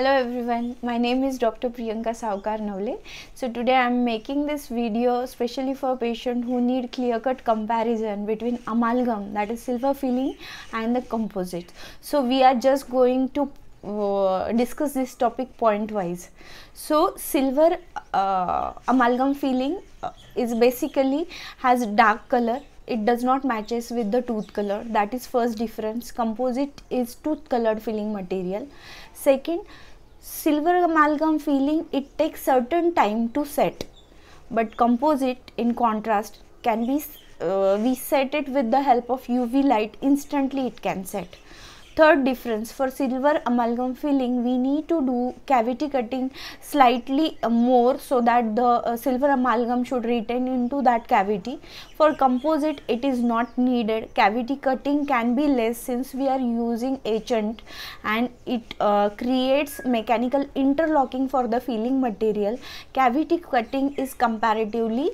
hello everyone my name is dr priyanka saukar navle so today i am making this video especially for patient who need clear cut comparison between amalgam that is silver filling and the composite so we are just going to uh, discuss this topic point wise so silver uh, amalgam filling uh, is basically has dark color it does not matches with the tooth color that is first difference composite is tooth colored filling material second silver amalgam filling it takes certain time to set but composite in contrast can be uh, we set it with the help of UV light instantly it can set Third difference for silver amalgam filling we need to do cavity cutting slightly uh, more so that the uh, silver amalgam should retain into that cavity. For composite it is not needed cavity cutting can be less since we are using agent and it uh, creates mechanical interlocking for the filling material. Cavity cutting is comparatively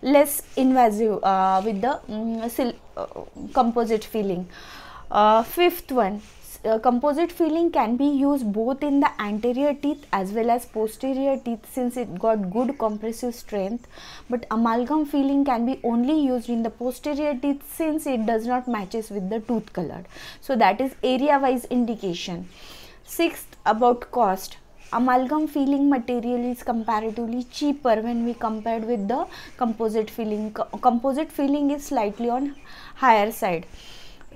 less invasive uh, with the um, uh, composite filling. Uh, fifth one, uh, composite filling can be used both in the anterior teeth as well as posterior teeth since it got good compressive strength but amalgam filling can be only used in the posterior teeth since it does not matches with the tooth color so that is area wise indication sixth about cost amalgam filling material is comparatively cheaper when we compared with the composite filling Co composite filling is slightly on higher side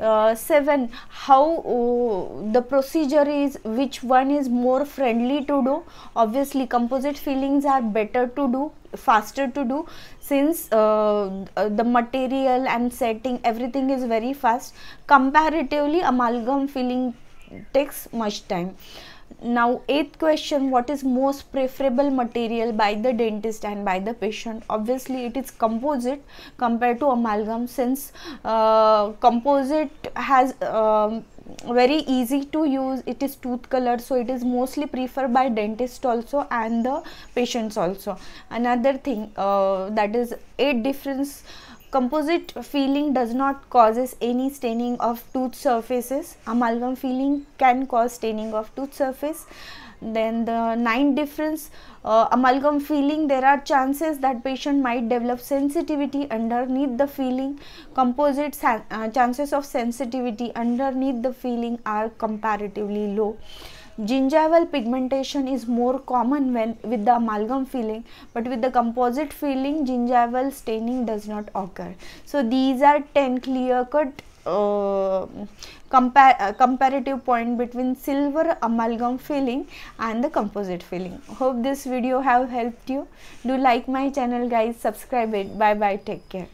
uh, 7 how uh, the procedure is which one is more friendly to do obviously composite fillings are better to do faster to do since uh, uh the material and setting everything is very fast comparatively amalgam filling takes much time now eighth question what is most preferable material by the dentist and by the patient obviously it is composite compared to amalgam since uh, composite has um, very easy to use it is tooth color so it is mostly preferred by dentist also and the patients also another thing uh, that is eight difference Composite filling does not causes any staining of tooth surfaces. Amalgam filling can cause staining of tooth surface. Then the nine difference, uh, amalgam filling, there are chances that patient might develop sensitivity underneath the filling. Composite uh, chances of sensitivity underneath the filling are comparatively low. Gingival pigmentation is more common when with the amalgam filling but with the composite filling gingival staining does not occur. So these are 10 clear cut uh, uh, comparative point between silver amalgam filling and the composite filling. Hope this video have helped you. Do like my channel guys, subscribe it. Bye bye, take care.